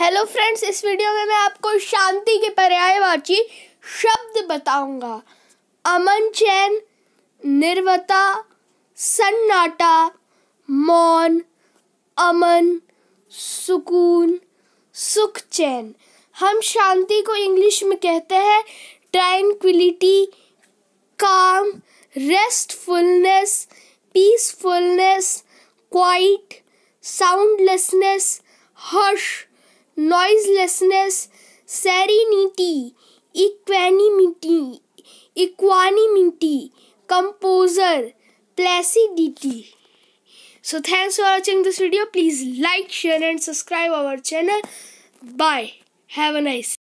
Hello friends इस video में मैं आपको शांति के पर्यायवाची शब्द बताऊंगा अमन चैन निर्वता सन्नाटा मौन अमन सुकून सुख चैन हम शांति को इंग्लिश में कहते हैं tranquility calm restfulness peacefulness quiet soundlessness hush noiselessness, serenity, equanimity, equanimity, composure, placidity. So thanks for watching this video. Please like, share and subscribe our channel. Bye. Have a nice